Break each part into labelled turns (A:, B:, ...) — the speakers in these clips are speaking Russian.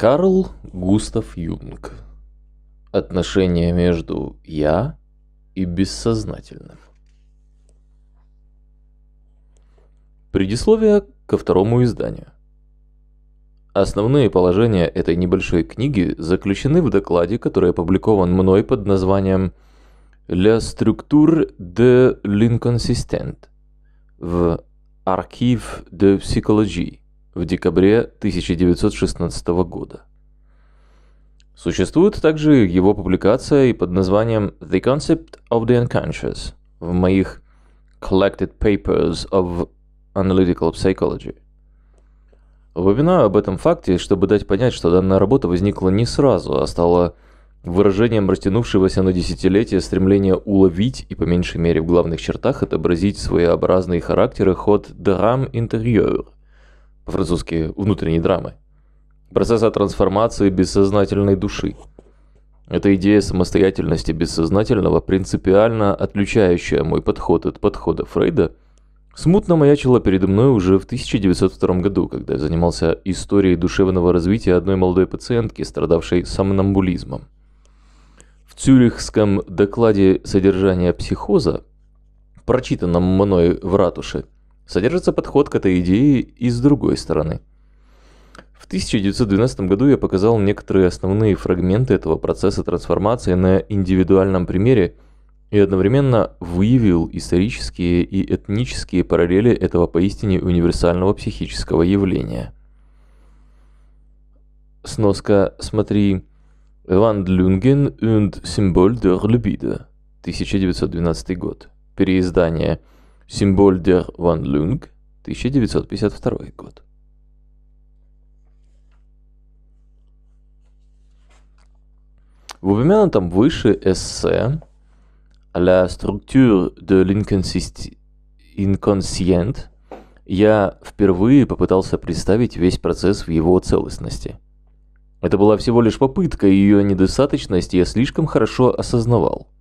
A: Карл Густав Юнг. Отношение между «я» и бессознательным. Предисловие ко второму изданию. Основные положения этой небольшой книги заключены в докладе, который опубликован мной под названием «La structure de l'inconsistent» в «Архив de psychologie» в декабре 1916 года. Существует также его публикация под названием «The Concept of the Unconscious» в моих «Collected Papers of Analytical Psychology». Упоминаю об этом факте, чтобы дать понять, что данная работа возникла не сразу, а стала выражением растянувшегося на десятилетия стремления уловить и по меньшей мере в главных чертах отобразить своеобразный характер и ход «драм интерьер», французские внутренние драмы. Процесса трансформации бессознательной души. Эта идея самостоятельности бессознательного, принципиально отличающая мой подход от подхода Фрейда, смутно маячила передо мной уже в 1902 году, когда я занимался историей душевного развития одной молодой пациентки, страдавшей сомнамбулизмом. В цюрихском докладе «Содержание психоза», прочитанном мной в ратуше – содержится подход к этой идее и с другой стороны. В 1912 году я показал некоторые основные фрагменты этого процесса трансформации на индивидуальном примере и одновременно выявил исторические и этнические параллели этого поистине универсального психического явления. Сноска «Смотри» Wandlungen und Symbol der Libido, 1912 год. Переиздание – Символь дер Ван Люнг, 1952 год. В упомянутом выше эссе «La structure de l'inconscient» я впервые попытался представить весь процесс в его целостности. Это была всего лишь попытка, и ее недостаточность я слишком хорошо осознавал –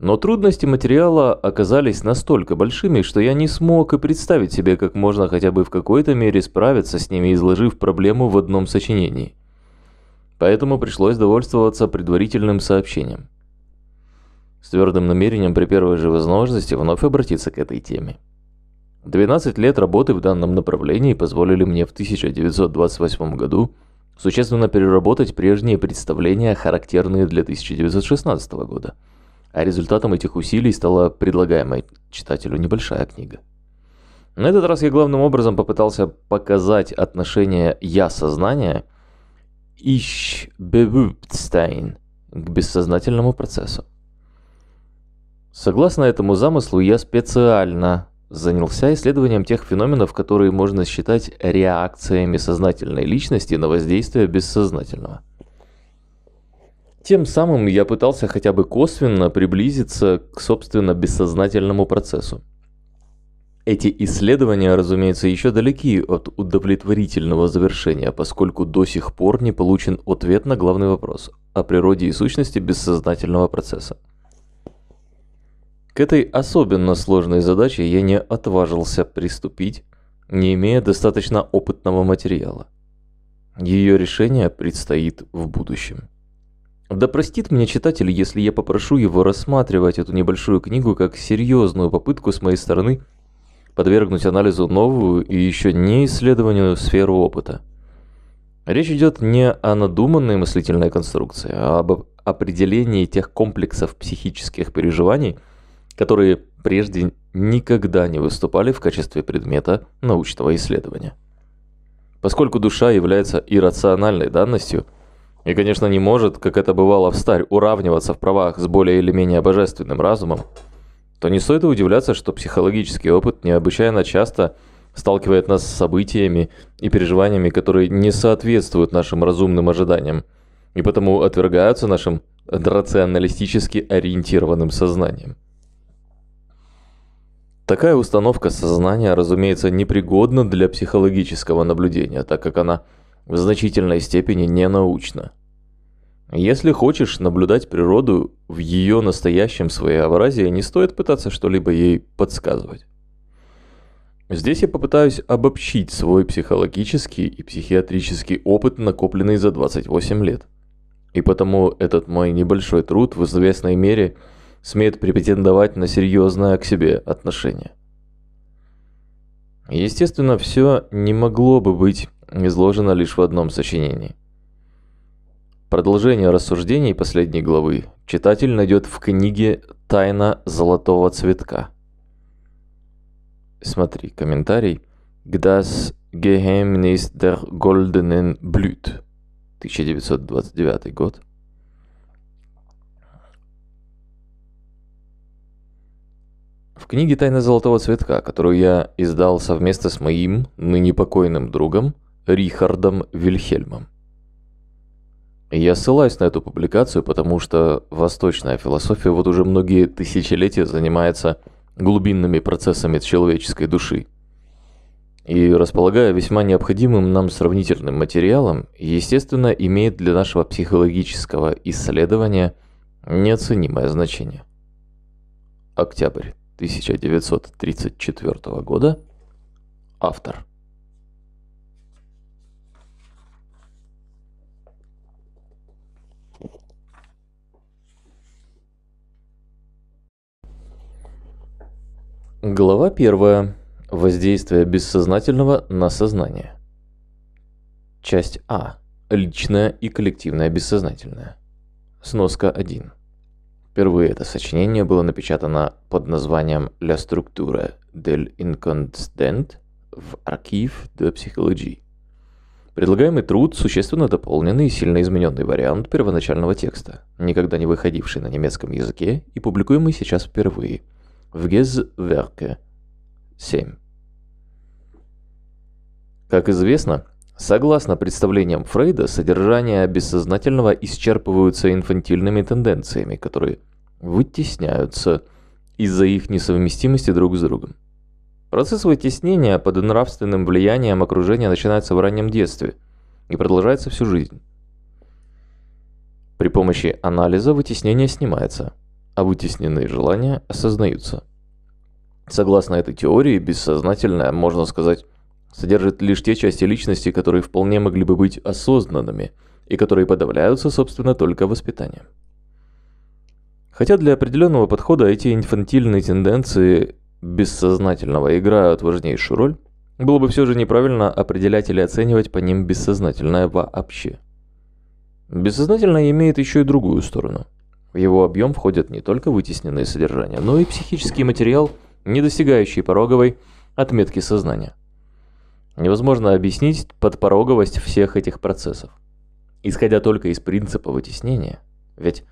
A: но трудности материала оказались настолько большими, что я не смог и представить себе, как можно хотя бы в какой-то мере справиться с ними, изложив проблему в одном сочинении. Поэтому пришлось довольствоваться предварительным сообщением. С твердым намерением при первой же возможности вновь обратиться к этой теме. 12 лет работы в данном направлении позволили мне в 1928 году существенно переработать прежние представления, характерные для 1916 года – а результатом этих усилий стала предлагаемая читателю небольшая книга. На этот раз я главным образом попытался показать отношение «я-сознания» «ich bewusstsein» к бессознательному процессу. Согласно этому замыслу, я специально занялся исследованием тех феноменов, которые можно считать реакциями сознательной личности на воздействие бессознательного – тем самым я пытался хотя бы косвенно приблизиться к, собственно, бессознательному процессу. Эти исследования, разумеется, еще далеки от удовлетворительного завершения, поскольку до сих пор не получен ответ на главный вопрос о природе и сущности бессознательного процесса. К этой особенно сложной задаче я не отважился приступить, не имея достаточно опытного материала. Ее решение предстоит в будущем. Да простит меня читатель, если я попрошу его рассматривать эту небольшую книгу как серьезную попытку с моей стороны подвергнуть анализу новую и еще не исследованную сферу опыта. Речь идет не о надуманной мыслительной конструкции, а об определении тех комплексов психических переживаний, которые прежде никогда не выступали в качестве предмета научного исследования. Поскольку душа является иррациональной данностью – и, конечно, не может, как это бывало в старь, уравниваться в правах с более или менее божественным разумом, то не стоит удивляться, что психологический опыт необычайно часто сталкивает нас с событиями и переживаниями, которые не соответствуют нашим разумным ожиданиям, и потому отвергаются нашим рационалистически ориентированным сознанием. Такая установка сознания, разумеется, непригодна для психологического наблюдения, так как она – в значительной степени ненаучно. Если хочешь наблюдать природу в ее настоящем своеобразии, не стоит пытаться что-либо ей подсказывать. Здесь я попытаюсь обобщить свой психологический и психиатрический опыт, накопленный за 28 лет. И потому этот мой небольшой труд в известной мере смеет претендовать на серьезное к себе отношение. Естественно, все не могло бы быть изложена лишь в одном сочинении. Продолжение рассуждений последней главы читатель найдет в книге «Тайна золотого цветка». Смотри, комментарий. «Das Geheimnis der goldenen Blüt» 1929 год. В книге «Тайна золотого цветка», которую я издал совместно с моим ныне покойным другом – Рихардом Вильхельмом. Я ссылаюсь на эту публикацию, потому что восточная философия вот уже многие тысячелетия занимается глубинными процессами человеческой души. И располагая весьма необходимым нам сравнительным материалом, естественно, имеет для нашего психологического исследования неоценимое значение. Октябрь 1934 года. Автор. Глава 1. Воздействие бессознательного на сознание. Часть А. Личное и коллективное бессознательное. Сноска 1. Впервые это сочинение было напечатано под названием «La Structura del Inconstant» в архив de Psychologie. Предлагаемый труд – существенно дополненный и сильно измененный вариант первоначального текста, никогда не выходивший на немецком языке и публикуемый сейчас впервые – в Врезверке. 7. Как известно, согласно представлениям Фрейда, содержание бессознательного исчерпываются инфантильными тенденциями, которые вытесняются из-за их несовместимости друг с другом. Процесс вытеснения под нравственным влиянием окружения начинается в раннем детстве и продолжается всю жизнь. При помощи анализа вытеснение снимается – а вытесненные желания осознаются. Согласно этой теории, бессознательное, можно сказать, содержит лишь те части личности, которые вполне могли бы быть осознанными и которые подавляются, собственно, только воспитанием. Хотя для определенного подхода эти инфантильные тенденции бессознательного играют важнейшую роль, было бы все же неправильно определять или оценивать по ним бессознательное вообще. Бессознательное имеет еще и другую сторону – в его объем входят не только вытесненные содержания, но и психический материал, не достигающий пороговой отметки сознания. Невозможно объяснить подпороговость всех этих процессов, исходя только из принципа вытеснения. Ведь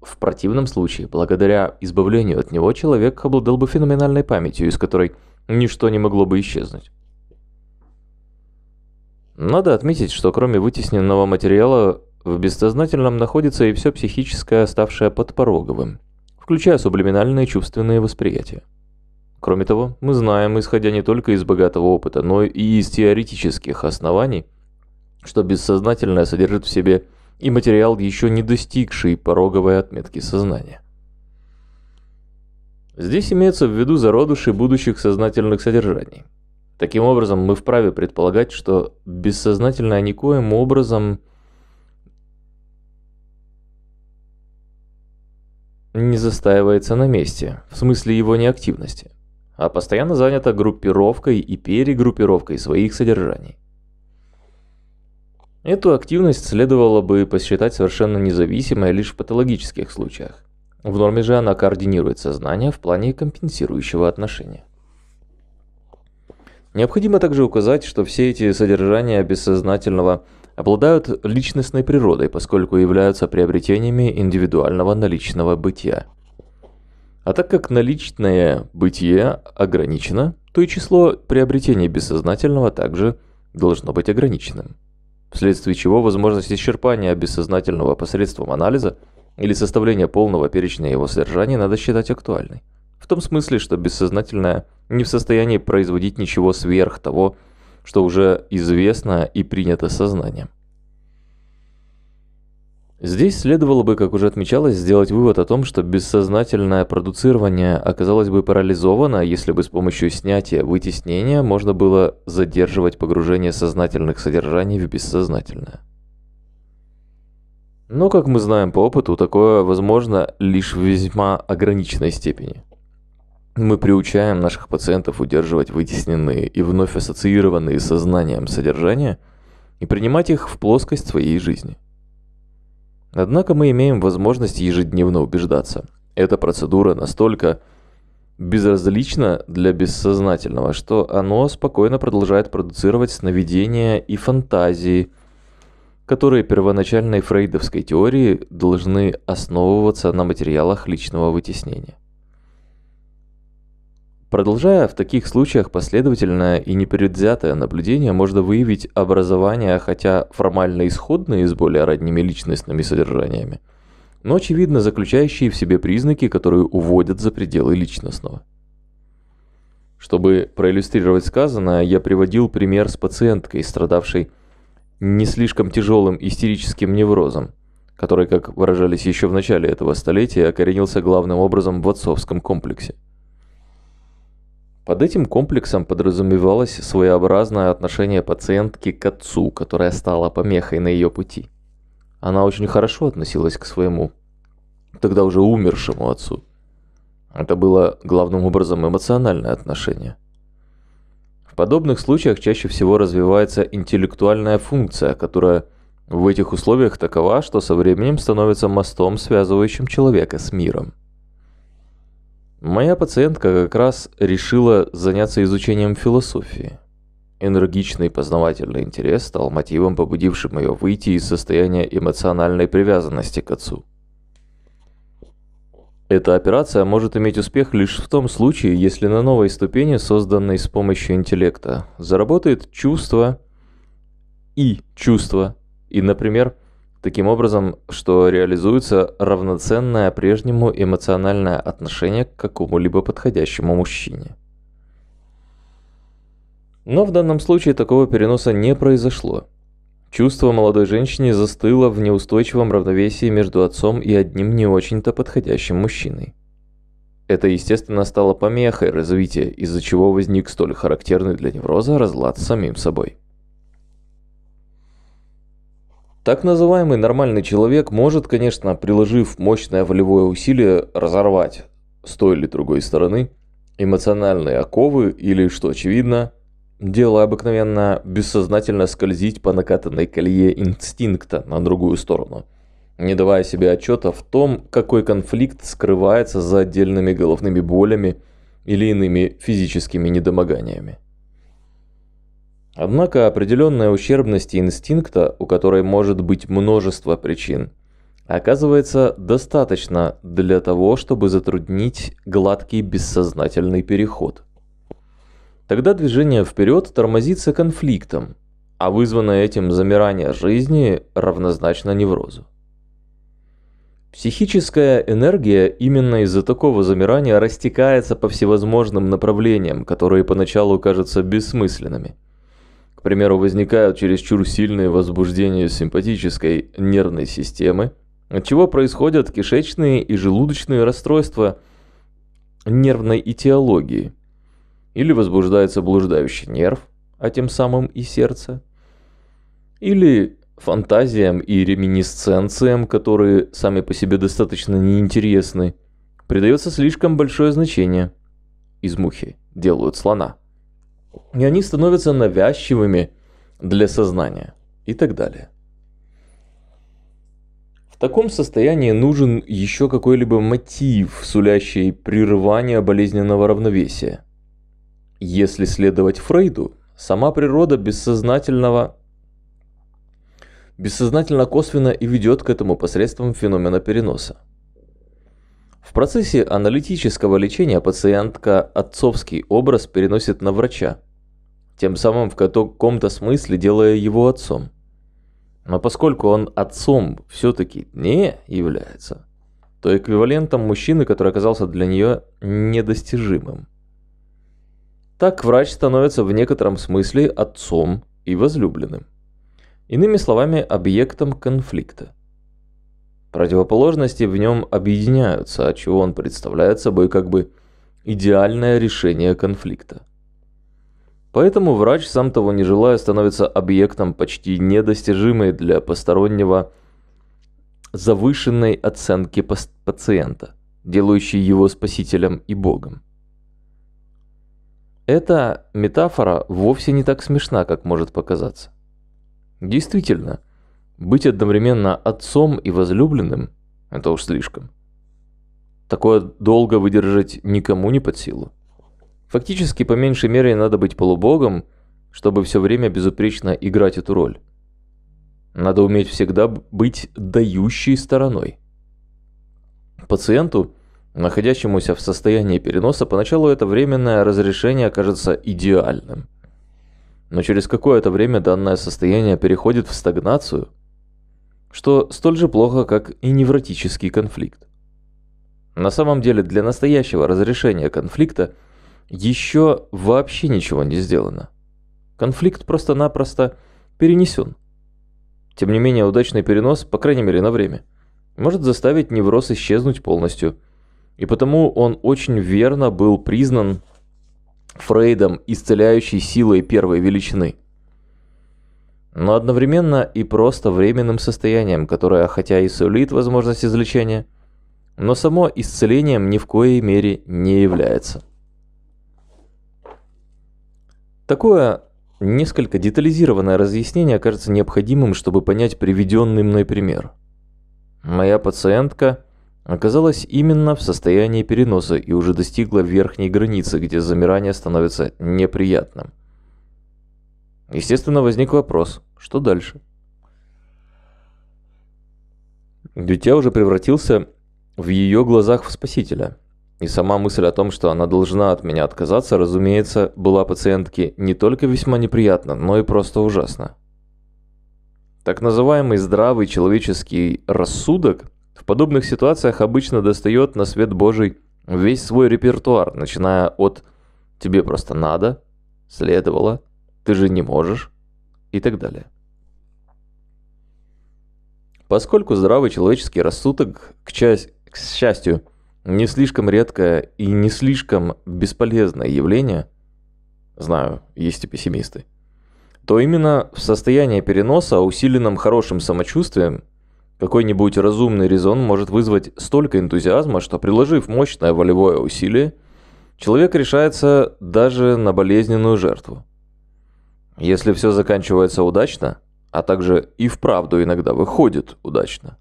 A: в противном случае, благодаря избавлению от него, человек обладал бы феноменальной памятью, из которой ничто не могло бы исчезнуть. Надо отметить, что кроме вытесненного материала в бессознательном находится и все психическое, оставшее под пороговым, включая сублиминальные чувственные восприятия. Кроме того, мы знаем, исходя не только из богатого опыта, но и из теоретических оснований, что бессознательное содержит в себе и материал, еще не достигший пороговой отметки сознания. Здесь имеется в виду зародыши будущих сознательных содержаний. Таким образом, мы вправе предполагать, что бессознательное никоим образом не застаивается на месте, в смысле его неактивности, а постоянно занято группировкой и перегруппировкой своих содержаний. Эту активность следовало бы посчитать совершенно независимой лишь в патологических случаях. В норме же она координирует сознание в плане компенсирующего отношения. Необходимо также указать, что все эти содержания бессознательного – обладают личностной природой, поскольку являются приобретениями индивидуального наличного бытия. А так как наличное бытие ограничено, то и число приобретений бессознательного также должно быть ограниченным. Вследствие чего возможность исчерпания бессознательного посредством анализа или составления полного перечня его содержания надо считать актуальной. В том смысле, что бессознательное не в состоянии производить ничего сверх того, что что уже известно и принято сознанием. Здесь следовало бы, как уже отмечалось, сделать вывод о том, что бессознательное продуцирование оказалось бы парализовано, если бы с помощью снятия вытеснения можно было задерживать погружение сознательных содержаний в бессознательное. Но, как мы знаем по опыту, такое возможно лишь в весьма ограниченной степени – мы приучаем наших пациентов удерживать вытесненные и вновь ассоциированные с сознанием содержания и принимать их в плоскость своей жизни. Однако мы имеем возможность ежедневно убеждаться. Эта процедура настолько безразлична для бессознательного, что оно спокойно продолжает продуцировать сновидения и фантазии, которые первоначальной фрейдовской теории должны основываться на материалах личного вытеснения. Продолжая в таких случаях последовательное и непредвзятое наблюдение, можно выявить образование, хотя формально исходные с более родними личностными содержаниями, но очевидно заключающие в себе признаки, которые уводят за пределы личностного. Чтобы проиллюстрировать сказанное, я приводил пример с пациенткой, страдавшей не слишком тяжелым истерическим неврозом, который, как выражались еще в начале этого столетия, окоренился главным образом в отцовском комплексе – под этим комплексом подразумевалось своеобразное отношение пациентки к отцу, которая стала помехой на ее пути. Она очень хорошо относилась к своему, тогда уже умершему отцу. Это было главным образом эмоциональное отношение. В подобных случаях чаще всего развивается интеллектуальная функция, которая в этих условиях такова, что со временем становится мостом, связывающим человека с миром. Моя пациентка как раз решила заняться изучением философии. Энергичный познавательный интерес стал мотивом, побудившим ее выйти из состояния эмоциональной привязанности к отцу. Эта операция может иметь успех лишь в том случае, если на новой ступени, созданной с помощью интеллекта, заработает чувство и чувство, и, например, чувство Таким образом, что реализуется равноценное прежнему эмоциональное отношение к какому-либо подходящему мужчине. Но в данном случае такого переноса не произошло. Чувство молодой женщины застыло в неустойчивом равновесии между отцом и одним не очень-то подходящим мужчиной. Это, естественно, стало помехой развития, из-за чего возник столь характерный для невроза разлад с самим собой. Так называемый нормальный человек может, конечно, приложив мощное волевое усилие, разорвать с той или другой стороны эмоциональные оковы или, что очевидно, делая обыкновенно бессознательно скользить по накатанной колье инстинкта на другую сторону, не давая себе отчета в том, какой конфликт скрывается за отдельными головными болями или иными физическими недомоганиями. Однако определенная ущербность инстинкта, у которой может быть множество причин, оказывается достаточно для того, чтобы затруднить гладкий бессознательный переход. Тогда движение вперед тормозится конфликтом, а вызванное этим замирание жизни равнозначно неврозу. Психическая энергия именно из-за такого замирания растекается по всевозможным направлениям, которые поначалу кажутся бессмысленными – к примеру, возникают чересчур сильные возбуждения симпатической нервной системы, от чего происходят кишечные и желудочные расстройства нервной этиологии. Или возбуждается блуждающий нерв, а тем самым и сердце. Или фантазиям и реминисценциям, которые сами по себе достаточно неинтересны, придается слишком большое значение. Из мухи делают слона и они становятся навязчивыми для сознания и так далее. В таком состоянии нужен еще какой-либо мотив, сулящий прерывание болезненного равновесия. Если следовать Фрейду, сама природа бессознательного бессознательно косвенно и ведет к этому посредством феномена переноса. В процессе аналитического лечения пациентка отцовский образ переносит на врача, тем самым в каком-то смысле делая его отцом. Но поскольку он отцом все-таки не является, то эквивалентом мужчины, который оказался для нее недостижимым. Так врач становится в некотором смысле отцом и возлюбленным. Иными словами, объектом конфликта – Противоположности в нем объединяются, отчего он представляет собой как бы идеальное решение конфликта. Поэтому врач, сам того не желая, становится объектом почти недостижимой для постороннего завышенной оценки пациента, делающей его спасителем и богом. Эта метафора вовсе не так смешна, как может показаться. Действительно – быть одновременно отцом и возлюбленным – это уж слишком. Такое долго выдержать никому не под силу. Фактически, по меньшей мере, надо быть полубогом, чтобы все время безупречно играть эту роль. Надо уметь всегда быть дающей стороной. Пациенту, находящемуся в состоянии переноса, поначалу это временное разрешение окажется идеальным. Но через какое-то время данное состояние переходит в стагнацию – что столь же плохо, как и невротический конфликт. На самом деле для настоящего разрешения конфликта еще вообще ничего не сделано. Конфликт просто-напросто перенесен. Тем не менее, удачный перенос, по крайней мере на время, может заставить невроз исчезнуть полностью. И потому он очень верно был признан Фрейдом исцеляющей силой первой величины – но одновременно и просто временным состоянием, которое хотя и сулит возможность излечения, но само исцелением ни в коей мере не является. Такое несколько детализированное разъяснение окажется необходимым, чтобы понять приведенный мной пример. Моя пациентка оказалась именно в состоянии переноса и уже достигла верхней границы, где замирание становится неприятным. Естественно, возник вопрос, что дальше? Дитя уже превратился в ее глазах в спасителя. И сама мысль о том, что она должна от меня отказаться, разумеется, была пациентке не только весьма неприятна, но и просто ужасна. Так называемый здравый человеческий рассудок в подобных ситуациях обычно достает на свет Божий весь свой репертуар, начиная от «тебе просто надо», «следовало», ты же не можешь и так далее. Поскольку здравый человеческий рассудок, к, часть, к счастью, не слишком редкое и не слишком бесполезное явление, знаю, есть и пессимисты, то именно в состоянии переноса, усиленном хорошим самочувствием, какой-нибудь разумный резон может вызвать столько энтузиазма, что приложив мощное волевое усилие, человек решается даже на болезненную жертву. Если все заканчивается удачно, а также и вправду иногда выходит удачно.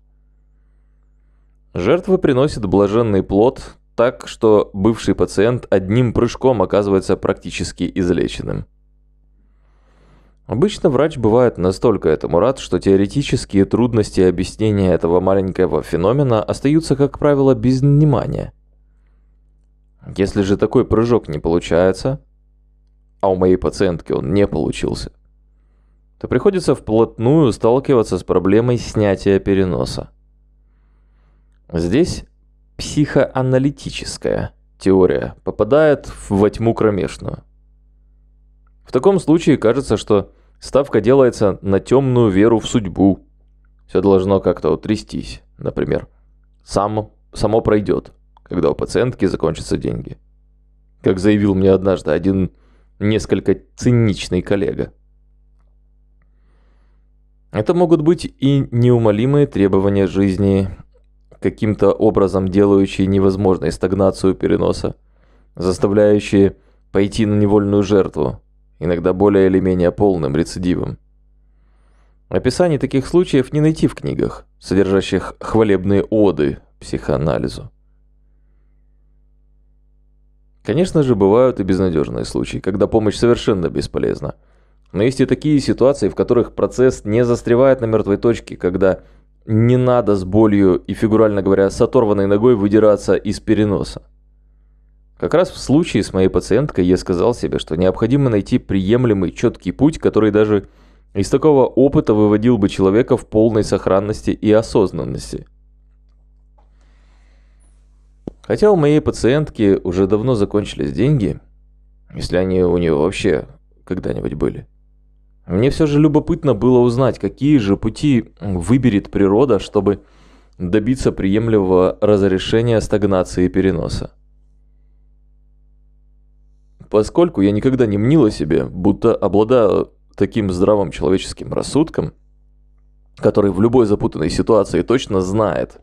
A: Жертва приносит блаженный плод так, что бывший пациент одним прыжком оказывается практически излеченным. Обычно врач бывает настолько этому рад, что теоретические трудности объяснения этого маленького феномена остаются, как правило, без внимания. Если же такой прыжок не получается, а у моей пациентки он не получился, то приходится вплотную сталкиваться с проблемой снятия переноса. Здесь психоаналитическая теория попадает во тьму кромешную. В таком случае кажется, что ставка делается на темную веру в судьбу. Все должно как-то утрястись, например. Сам, само пройдет, когда у пациентки закончатся деньги. Как заявил мне однажды один несколько циничный коллега. Это могут быть и неумолимые требования жизни, каким-то образом делающие невозможной стагнацию переноса, заставляющие пойти на невольную жертву, иногда более или менее полным рецидивом. Описаний таких случаев не найти в книгах, содержащих хвалебные оды психоанализу. Конечно же, бывают и безнадежные случаи, когда помощь совершенно бесполезна. Но есть и такие ситуации, в которых процесс не застревает на мертвой точке, когда не надо с болью и, фигурально говоря, с оторванной ногой выдираться из переноса. Как раз в случае с моей пациенткой я сказал себе, что необходимо найти приемлемый четкий путь, который даже из такого опыта выводил бы человека в полной сохранности и осознанности – Хотя у моей пациентки уже давно закончились деньги, если они у нее вообще когда-нибудь были. Мне все же любопытно было узнать, какие же пути выберет природа, чтобы добиться приемлемого разрешения стагнации и переноса. Поскольку я никогда не мнила себе, будто обладаю таким здравым человеческим рассудком, который в любой запутанной ситуации точно знает,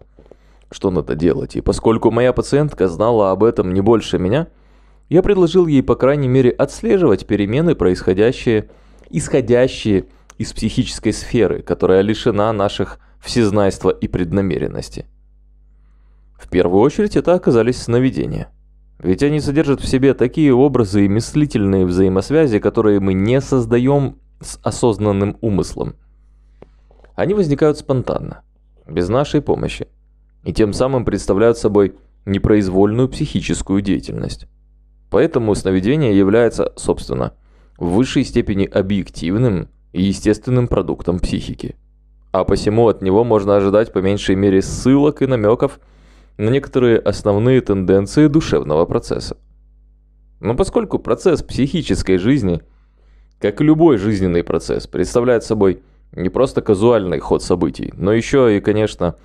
A: что надо делать, и поскольку моя пациентка знала об этом не больше меня, я предложил ей, по крайней мере, отслеживать перемены, происходящие, исходящие из психической сферы, которая лишена наших всезнайства и преднамеренности. В первую очередь это оказались сновидения. Ведь они содержат в себе такие образы и мыслительные взаимосвязи, которые мы не создаем с осознанным умыслом. Они возникают спонтанно, без нашей помощи и тем самым представляют собой непроизвольную психическую деятельность. Поэтому сновидение является, собственно, в высшей степени объективным и естественным продуктом психики. А посему от него можно ожидать по меньшей мере ссылок и намеков на некоторые основные тенденции душевного процесса. Но поскольку процесс психической жизни, как и любой жизненный процесс, представляет собой не просто казуальный ход событий, но еще и, конечно,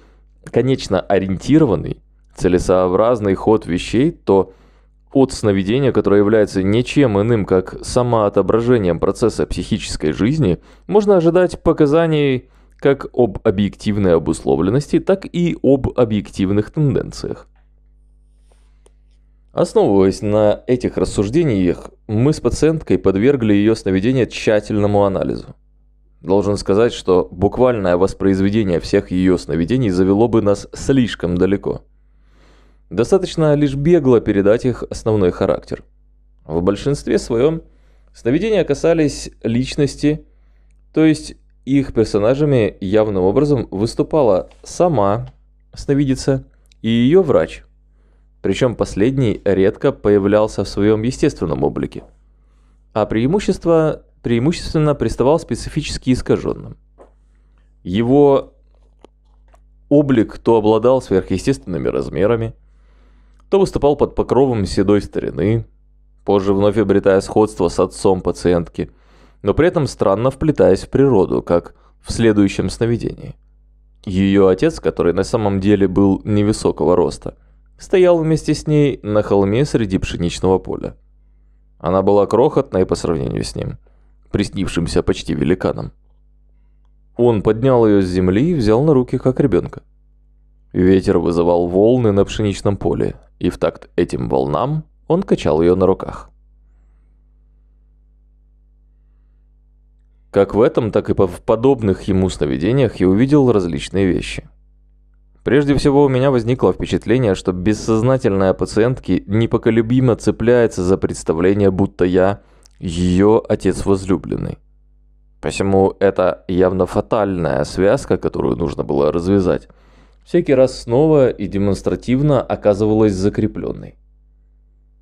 A: конечно ориентированный, целесообразный ход вещей, то от сновидения, которое является ничем иным, как самоотображением процесса психической жизни, можно ожидать показаний как об объективной обусловленности, так и об объективных тенденциях. Основываясь на этих рассуждениях, мы с пациенткой подвергли ее сновидение тщательному анализу. Должен сказать, что буквальное воспроизведение всех ее сновидений завело бы нас слишком далеко. Достаточно лишь бегло передать их основной характер. В большинстве своем сновидения касались личности, то есть их персонажами явным образом выступала сама сновидица и ее врач. Причем последний редко появлялся в своем естественном облике. А преимущество преимущественно приставал специфически искаженным. Его облик то обладал сверхъестественными размерами, то выступал под покровом седой старины, позже вновь обретая сходство с отцом пациентки, но при этом странно вплетаясь в природу, как в следующем сновидении. Ее отец, который на самом деле был невысокого роста, стоял вместе с ней на холме среди пшеничного поля. Она была крохотной по сравнению с ним – приснившимся почти великаном. Он поднял ее с земли и взял на руки, как ребенка. Ветер вызывал волны на пшеничном поле, и в такт этим волнам он качал ее на руках. Как в этом, так и в подобных ему сновидениях я увидел различные вещи. Прежде всего, у меня возникло впечатление, что бессознательная пациентки непоколебимо цепляется за представление, будто я ее отец возлюбленный. Посему это явно фатальная связка, которую нужно было развязать. Всякий раз снова и демонстративно оказывалась закрепленной.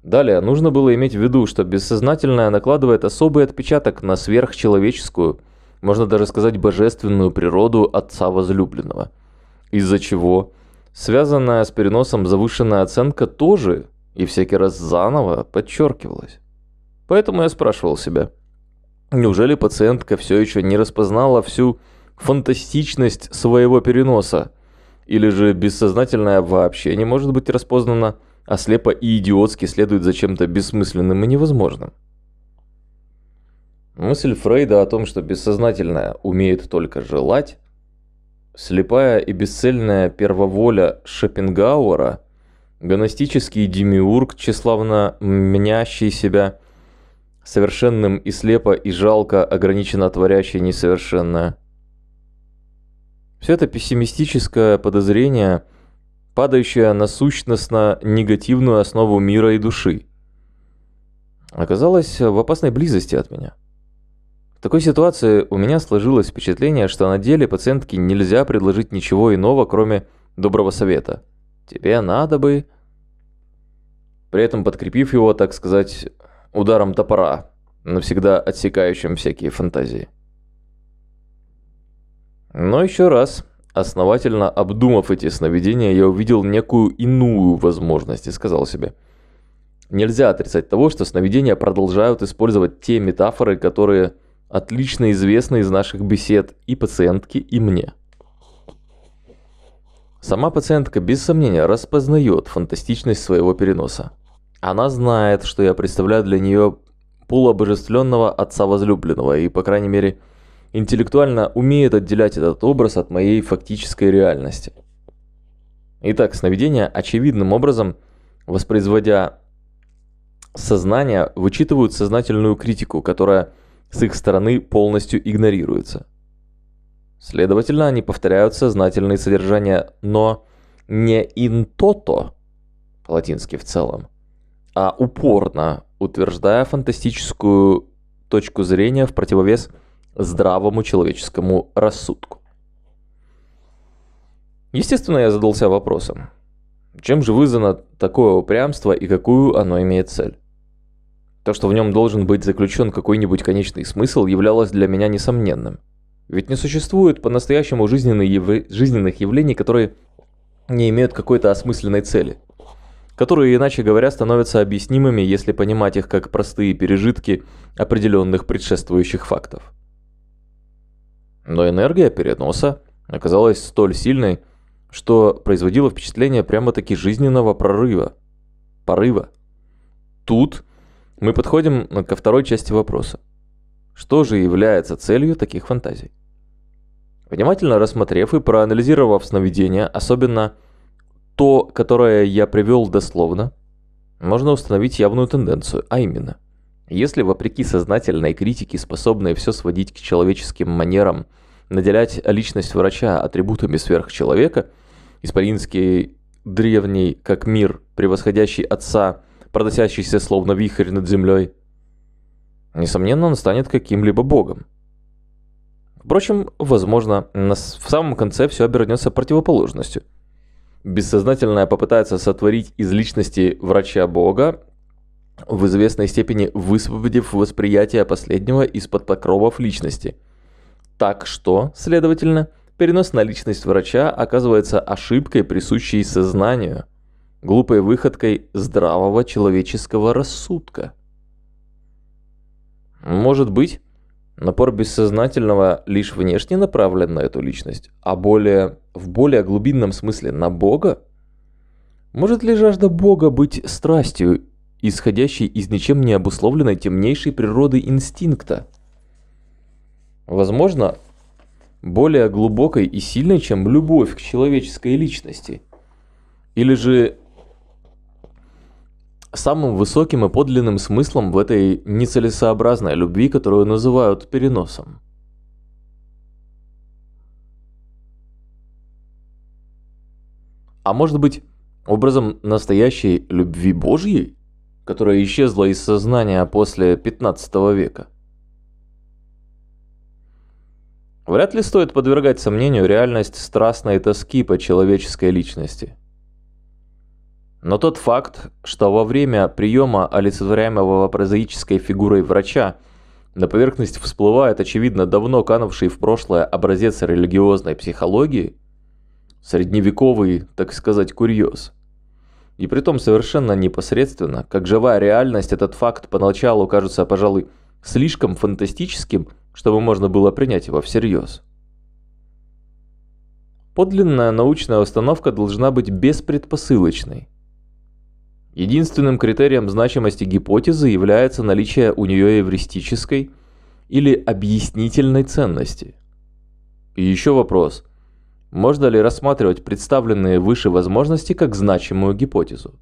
A: Далее, нужно было иметь в виду, что бессознательное накладывает особый отпечаток на сверхчеловеческую, можно даже сказать божественную природу отца возлюбленного. Из-за чего связанная с переносом завышенная оценка тоже и всякий раз заново подчеркивалась. Поэтому я спрашивал себя, неужели пациентка все еще не распознала всю фантастичность своего переноса? Или же бессознательное вообще не может быть распознано, а слепо и идиотски следует за чем-то бессмысленным и невозможным? Мысль Фрейда о том, что бессознательное умеет только желать, слепая и бесцельная первоволя Шопенгауэра, гностический демиург, тщеславно мнящий себя совершенным и слепо и жалко ограниченно творящее несовершенное. Все это пессимистическое подозрение, падающее на сущностно-негативную основу мира и души, оказалось в опасной близости от меня. В такой ситуации у меня сложилось впечатление, что на деле пациентке нельзя предложить ничего иного, кроме доброго совета. Тебе надо бы... При этом подкрепив его, так сказать, ударом топора, навсегда отсекающим всякие фантазии. Но еще раз, основательно обдумав эти сновидения, я увидел некую иную возможность и сказал себе – Нельзя отрицать того, что сновидения продолжают использовать те метафоры, которые отлично известны из наших бесед и пациентке, и мне. Сама пациентка без сомнения распознает фантастичность своего переноса. Она знает, что я представляю для нее пул обожествленного отца возлюбленного, и, по крайней мере, интеллектуально умеет отделять этот образ от моей фактической реальности. Итак, сновидения очевидным образом, воспроизводя сознание, вычитывают сознательную критику, которая с их стороны полностью игнорируется. Следовательно, они повторяют сознательные содержания, но не «in toto» по-латински в целом – а, упорно утверждая фантастическую точку зрения в противовес здравому человеческому рассудку. Естественно, я задался вопросом, чем же вызвано такое упрямство и какую оно имеет цель? То, что в нем должен быть заключен какой-нибудь конечный смысл, являлось для меня несомненным. Ведь не существует по-настоящему жизненных, явлений, которые не имеют какой-то осмысленной цели которые, иначе говоря, становятся объяснимыми, если понимать их как простые пережитки определенных предшествующих фактов. Но энергия переноса оказалась столь сильной, что производило впечатление прямо-таки жизненного прорыва. Порыва. Тут мы подходим ко второй части вопроса. Что же является целью таких фантазий? Внимательно рассмотрев и проанализировав сновидения, особенно – то, которое я привел дословно, можно установить явную тенденцию, а именно, если вопреки сознательной критике, способной все сводить к человеческим манерам, наделять личность врача атрибутами сверхчеловека, исполинский древний, как мир, превосходящий отца, проносящийся словно вихрь над землей, несомненно, он станет каким-либо богом. Впрочем, возможно, в самом конце все обернется противоположностью – бессознательное попытается сотворить из личности врача Бога, в известной степени высвободив восприятие последнего из-под покровов личности. Так что, следовательно, перенос на личность врача оказывается ошибкой, присущей сознанию, глупой выходкой здравого человеческого рассудка. Может быть, напор бессознательного лишь внешне направлен на эту личность, а более в более глубинном смысле на Бога? Может ли жажда Бога быть страстью, исходящей из ничем не обусловленной темнейшей природы инстинкта? Возможно, более глубокой и сильной, чем любовь к человеческой личности. Или же самым высоким и подлинным смыслом в этой нецелесообразной любви, которую называют переносом. А может быть, образом настоящей любви Божьей, которая исчезла из сознания после 15 века? Вряд ли стоит подвергать сомнению реальность страстной тоски по человеческой личности. Но тот факт, что во время приема олицетворяемого прозаической фигурой врача на поверхность всплывает, очевидно, давно канувший в прошлое образец религиозной психологии – средневековый, так сказать, курьез. И притом совершенно непосредственно, как живая реальность, этот факт поначалу кажется, пожалуй, слишком фантастическим, чтобы можно было принять его всерьез. Подлинная научная установка должна быть беспредпосылочной. Единственным критерием значимости гипотезы является наличие у нее эвристической или объяснительной ценности. И еще вопрос, можно ли рассматривать представленные выше возможности как значимую гипотезу?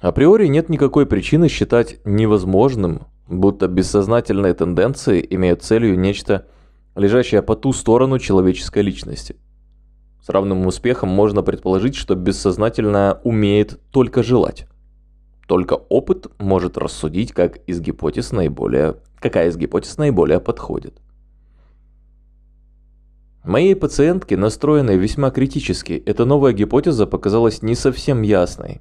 A: Априори нет никакой причины считать невозможным, будто бессознательные тенденции имеют целью нечто, лежащее по ту сторону человеческой личности. С равным успехом можно предположить, что бессознательное умеет только желать. Только опыт может рассудить, как из гипотез наиболее, какая из гипотез наиболее подходит. Моей пациентке, настроенной весьма критически, эта новая гипотеза показалась не совсем ясной.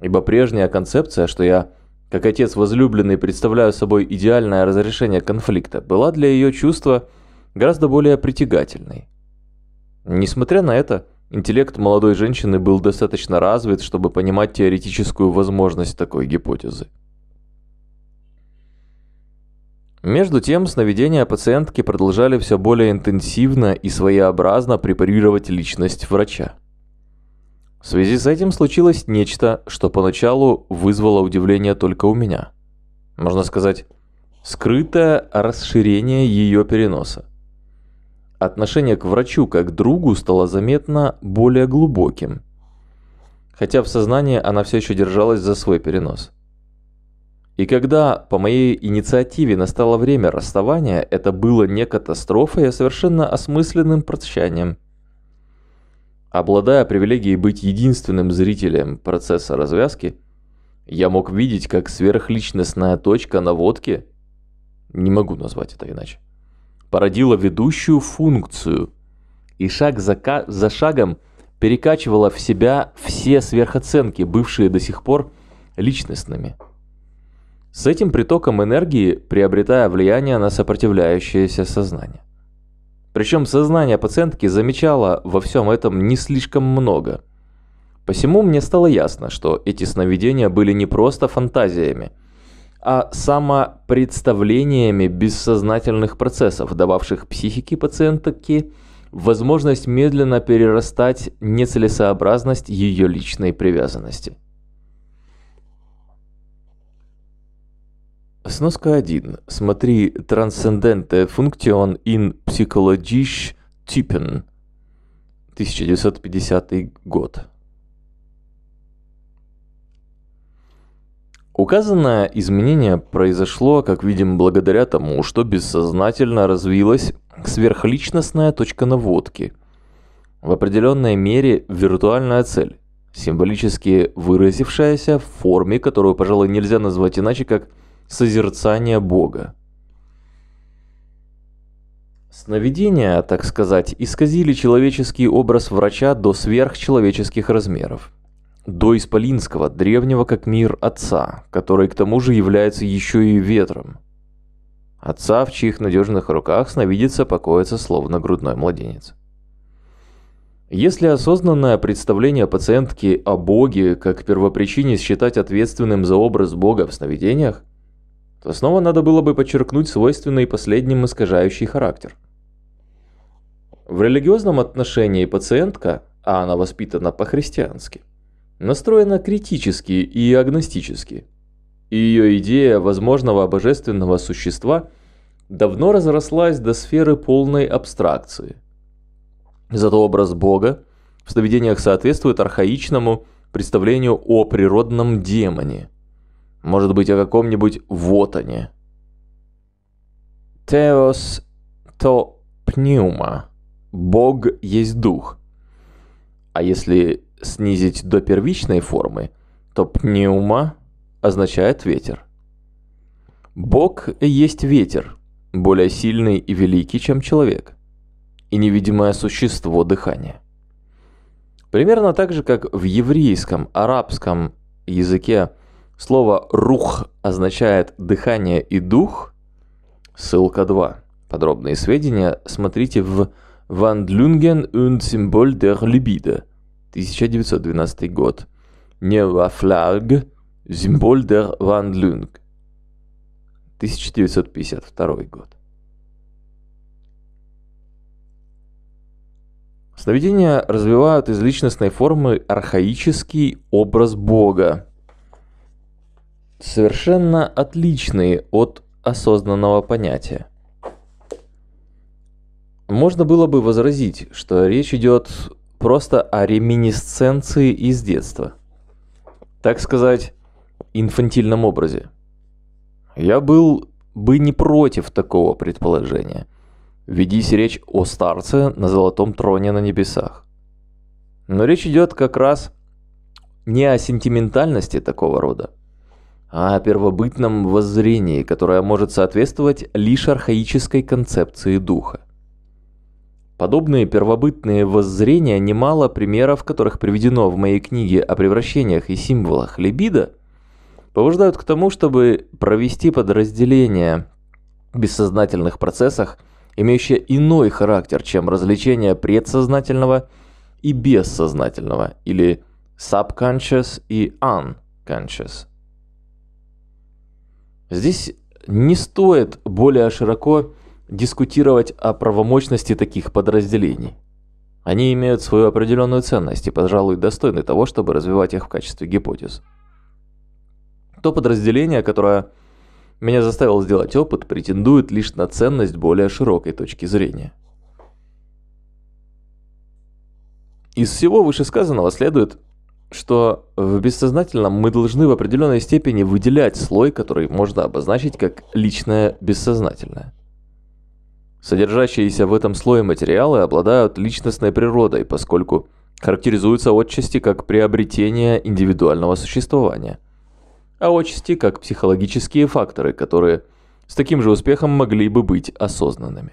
A: Ибо прежняя концепция, что я, как отец возлюбленный, представляю собой идеальное разрешение конфликта, была для ее чувства гораздо более притягательной. Несмотря на это, интеллект молодой женщины был достаточно развит, чтобы понимать теоретическую возможность такой гипотезы. Между тем, сновидения пациентки продолжали все более интенсивно и своеобразно препарировать личность врача. В связи с этим случилось нечто, что поначалу вызвало удивление только у меня. Можно сказать, скрытое расширение ее переноса. Отношение к врачу как другу стало заметно более глубоким. Хотя в сознании она все еще держалась за свой перенос – и когда по моей инициативе настало время расставания, это было не катастрофой, а совершенно осмысленным прощанием. Обладая привилегией быть единственным зрителем процесса развязки, я мог видеть, как сверхличностная точка наводки, не могу назвать это иначе, породила ведущую функцию и шаг за, за шагом перекачивала в себя все сверхоценки, бывшие до сих пор личностными – с этим притоком энергии приобретая влияние на сопротивляющееся сознание. Причем сознание пациентки замечало во всем этом не слишком много. Посему мне стало ясно, что эти сновидения были не просто фантазиями, а самопредставлениями бессознательных процессов, дававших психике пациентки возможность медленно перерастать нецелесообразность ее личной привязанности. Сноска 1. Смотри «Трансценденте функцион ин психологиш типен. 1950 год. Указанное изменение произошло, как видим, благодаря тому, что бессознательно развилась сверхличностная точка наводки. В определенной мере виртуальная цель, символически выразившаяся в форме, которую, пожалуй, нельзя назвать иначе, как – созерцания Бога. Сновидения, так сказать, исказили человеческий образ врача до сверхчеловеческих размеров. До исполинского, древнего как мир отца, который к тому же является еще и ветром. Отца, в чьих надежных руках сновидица покоится словно грудной младенец. Если осознанное представление пациентки о Боге как первопричине считать ответственным за образ Бога в сновидениях, то снова надо было бы подчеркнуть свойственный последним искажающий характер. В религиозном отношении пациентка, а она воспитана по-христиански, настроена критически и агностически. И ее идея возможного божественного существа давно разрослась до сферы полной абстракции. Зато образ Бога в сновидениях соответствует архаичному представлению о природном демоне – может быть, о каком-нибудь Вотане. Теос то пневма. Бог есть дух. А если снизить до первичной формы, то пневма означает ветер. Бог есть ветер, более сильный и великий, чем человек, и невидимое существо дыхания. Примерно так же, как в еврейском, арабском языке Слово «рух» означает «дыхание и дух». Ссылка 2. Подробные сведения смотрите в «Ван Длюнген und Symbol der Libido» 1912 год. Нева Флаг, Symbol der Ван Длюнг 1952 год. Сновидения развивают из личностной формы архаический образ Бога, совершенно отличные от осознанного понятия. Можно было бы возразить, что речь идет просто о реминисценции из детства. Так сказать, инфантильном образе. Я был бы не против такого предположения. Ведись речь о старце на золотом троне на небесах. Но речь идет как раз не о сентиментальности такого рода, а о первобытном воззрении, которое может соответствовать лишь архаической концепции духа. Подобные первобытные воззрения немало примеров, которых приведено в моей книге о превращениях и символах либидо, побуждают к тому, чтобы провести подразделение в бессознательных процессах, имеющее иной характер, чем развлечение предсознательного и бессознательного, или subconscious и unconscious – Здесь не стоит более широко дискутировать о правомощности таких подразделений. Они имеют свою определенную ценность и, пожалуй, достойны того, чтобы развивать их в качестве гипотез. То подразделение, которое меня заставило сделать опыт, претендует лишь на ценность более широкой точки зрения. Из всего вышесказанного следует, что в бессознательном мы должны в определенной степени выделять слой, который можно обозначить как личное бессознательное. Содержащиеся в этом слое материалы обладают личностной природой, поскольку характеризуются отчасти как приобретение индивидуального существования, а отчасти как психологические факторы, которые с таким же успехом могли бы быть осознанными.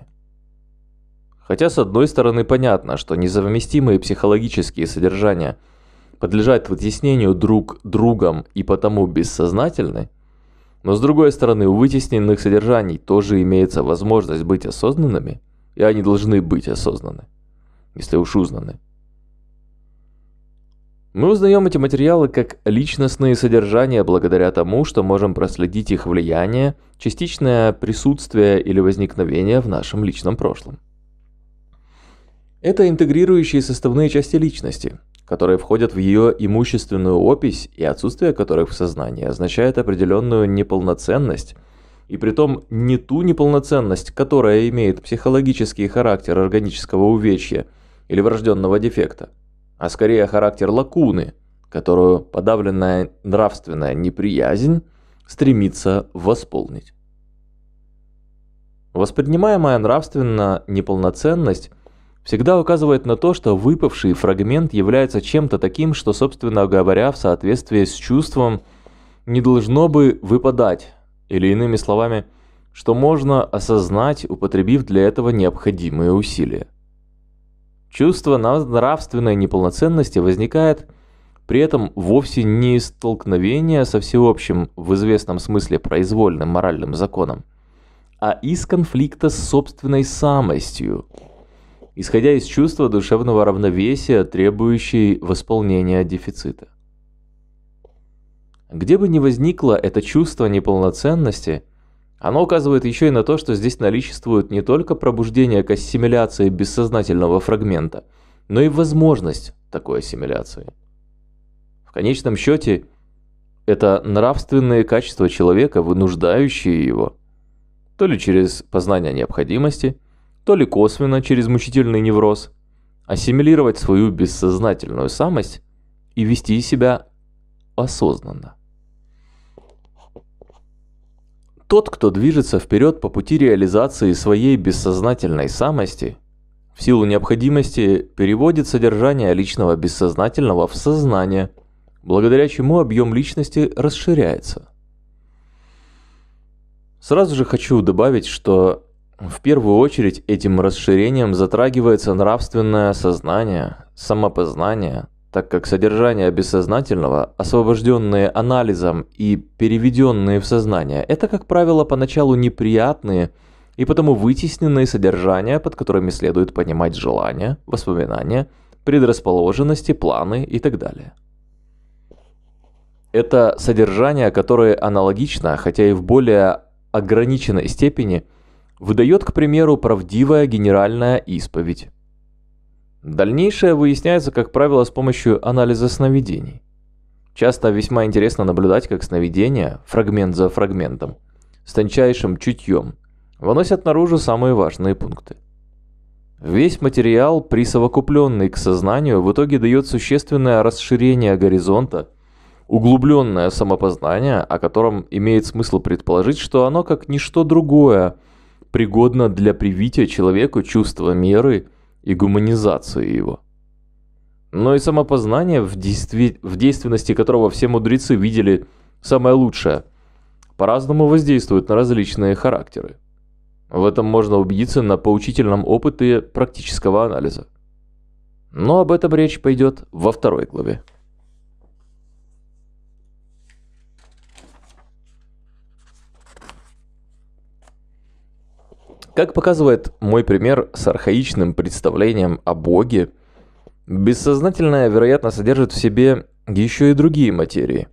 A: Хотя с одной стороны понятно, что незавместимые психологические содержания – подлежат вытеснению друг другом и потому бессознательны, но с другой стороны, у вытесненных содержаний тоже имеется возможность быть осознанными, и они должны быть осознаны, если уж узнаны. Мы узнаем эти материалы как личностные содержания благодаря тому, что можем проследить их влияние, частичное присутствие или возникновение в нашем личном прошлом. Это интегрирующие составные части личности – которые входят в ее имущественную опись и отсутствие которых в сознании означает определенную неполноценность, и притом не ту неполноценность, которая имеет психологический характер органического увечья или врожденного дефекта, а скорее характер лакуны, которую подавленная нравственная неприязнь стремится восполнить. Воспринимаемая нравственно неполноценность всегда указывает на то, что выпавший фрагмент является чем-то таким, что, собственно говоря, в соответствии с чувством не должно бы выпадать, или иными словами, что можно осознать, употребив для этого необходимые усилия. Чувство нравственной неполноценности возникает при этом вовсе не из столкновения со всеобщим, в известном смысле произвольным моральным законом, а из конфликта с собственной самостью – исходя из чувства душевного равновесия, требующей восполнения дефицита. Где бы ни возникло это чувство неполноценности, оно указывает еще и на то, что здесь наличествует не только пробуждение к ассимиляции бессознательного фрагмента, но и возможность такой ассимиляции. В конечном счете, это нравственные качества человека, вынуждающие его, то ли через познание необходимости – то ли косвенно через мучительный невроз, ассимилировать свою бессознательную самость и вести себя осознанно. Тот, кто движется вперед по пути реализации своей бессознательной самости, в силу необходимости переводит содержание личного бессознательного в сознание, благодаря чему объем личности расширяется. Сразу же хочу добавить, что в первую очередь этим расширением затрагивается нравственное сознание, самопознание, так как содержание бессознательного, освобожденные анализом и переведенные в сознание, это, как правило, поначалу неприятные и потому вытесненные содержания, под которыми следует понимать желания, воспоминания, предрасположенности, планы и так далее. Это содержание, которое аналогично, хотя и в более ограниченной степени – выдает, к примеру, правдивая генеральная исповедь. Дальнейшее выясняется, как правило, с помощью анализа сновидений. Часто весьма интересно наблюдать, как сновидения, фрагмент за фрагментом, с тончайшим чутьем, выносят наружу самые важные пункты. Весь материал, присовокупленный к сознанию, в итоге дает существенное расширение горизонта, углубленное самопознание, о котором имеет смысл предположить, что оно, как ничто другое – пригодна для привития человеку чувства меры и гуманизации его. Но и самопознание, в, действи... в действенности которого все мудрецы видели самое лучшее, по-разному воздействует на различные характеры. В этом можно убедиться на поучительном опыте практического анализа. Но об этом речь пойдет во второй главе. Как показывает мой пример с архаичным представлением о Боге, бессознательное, вероятно, содержит в себе еще и другие материи,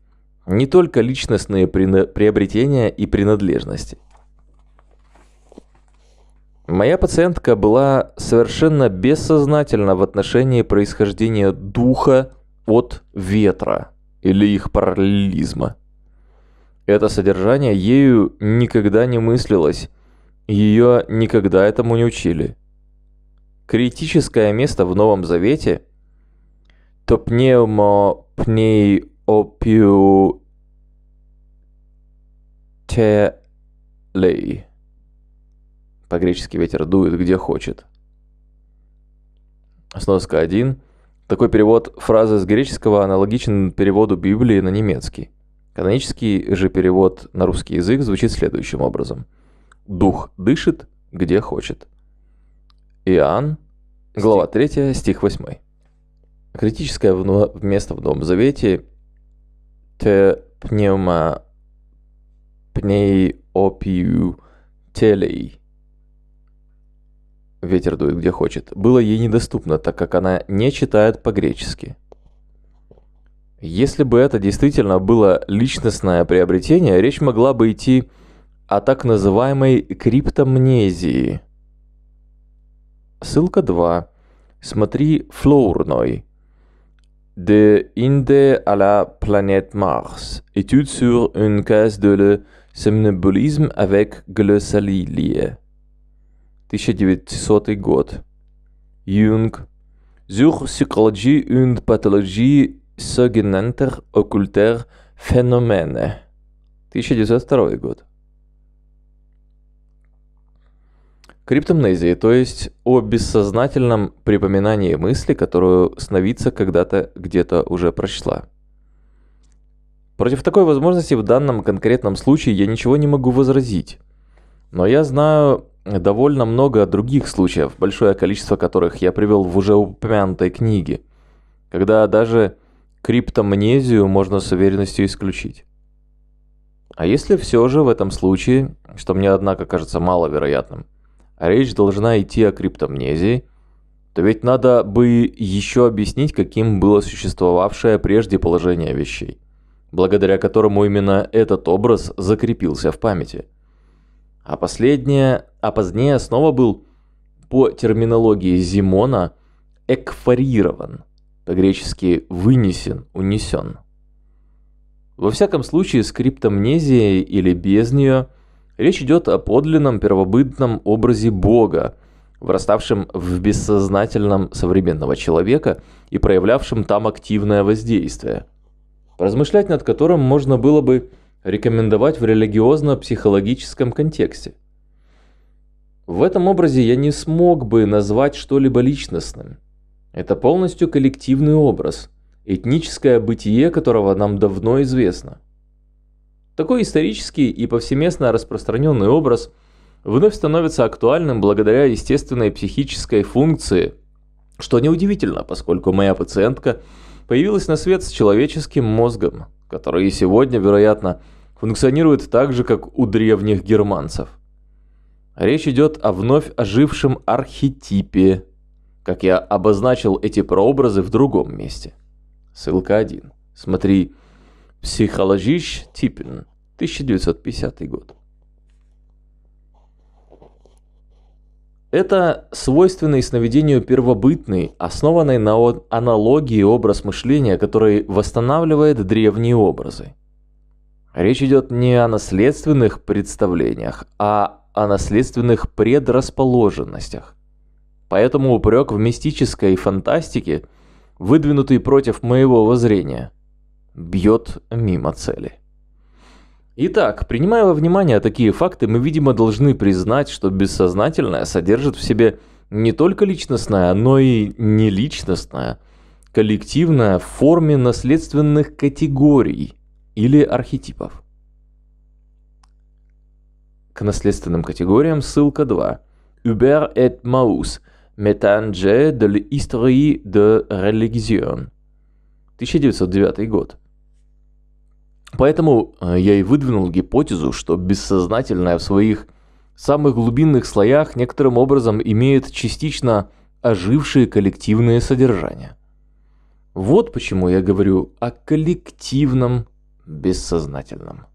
A: не только личностные приобретения и принадлежности. Моя пациентка была совершенно бессознательна в отношении происхождения духа от ветра или их параллелизма. Это содержание ею никогда не мыслилось, ее никогда этому не учили. Критическое место в Новом Завете то пневмо пней опиу телей. По-гречески ветер дует где хочет. Сноска 1. Такой перевод фразы с греческого аналогичен переводу Библии на немецкий. Канонический же перевод на русский язык звучит следующим образом. «Дух дышит, где хочет». Иоанн, глава 3, стих 8. Критическое место в Новом Завете «те пневма пней опию телей» ветер дует где хочет, было ей недоступно, так как она не читает по-гречески. Если бы это действительно было личностное приобретение, речь могла бы идти о так называемой криптомнезии. Ссылка 2. Смотри Флоурной. De Inde à la planète Mars. Étude sur une case de le somnambulisme avec glossalilie. 1900 год. Юнг. Sur psychologie und pathologie sogenannter occulter phénomène. 1902 год. Криптомнезии, то есть о бессознательном припоминании мысли, которую сновидца когда-то где-то уже прочла. Против такой возможности в данном конкретном случае я ничего не могу возразить. Но я знаю довольно много других случаев, большое количество которых я привел в уже упомянутой книге, когда даже криптомнезию можно с уверенностью исключить. А если все же в этом случае, что мне однако кажется маловероятным – речь должна идти о криптомнезии, то ведь надо бы еще объяснить, каким было существовавшее прежде положение вещей, благодаря которому именно этот образ закрепился в памяти. А последнее, а позднее снова был по терминологии Зимона экфорирован, по-гречески вынесен, унесен. Во всяком случае, с криптомнезией или без нее Речь идет о подлинном первобытном образе Бога, враставшим в бессознательном современного человека и проявлявшем там активное воздействие, размышлять над которым можно было бы рекомендовать в религиозно-психологическом контексте. В этом образе я не смог бы назвать что-либо личностным. Это полностью коллективный образ, этническое бытие которого нам давно известно – такой исторический и повсеместно распространенный образ вновь становится актуальным благодаря естественной психической функции, что неудивительно, поскольку моя пациентка появилась на свет с человеческим мозгом, который сегодня, вероятно, функционирует так же, как у древних германцев. Речь идет о вновь ожившем архетипе, как я обозначил эти прообразы в другом месте. Ссылка 1. Смотри «Архетип». Психологич Типин, 1950 год. Это свойственный сновидению первобытный, основанный на аналогии образ мышления, который восстанавливает древние образы. Речь идет не о наследственных представлениях, а о наследственных предрасположенностях. Поэтому упрек в мистической фантастике, выдвинутый против моего воззрения – бьет мимо цели. Итак, принимая во внимание такие факты, мы, видимо, должны признать, что бессознательное содержит в себе не только личностное, но и неличностное, коллективное в форме наследственных категорий или архетипов. К наследственным категориям ссылка 2. Uber et Maus. Métange de l'histoire de religion. 1909 год. Поэтому э, я и выдвинул гипотезу, что бессознательное в своих самых глубинных слоях некоторым образом имеет частично ожившие коллективные содержания. Вот почему я говорю о коллективном бессознательном.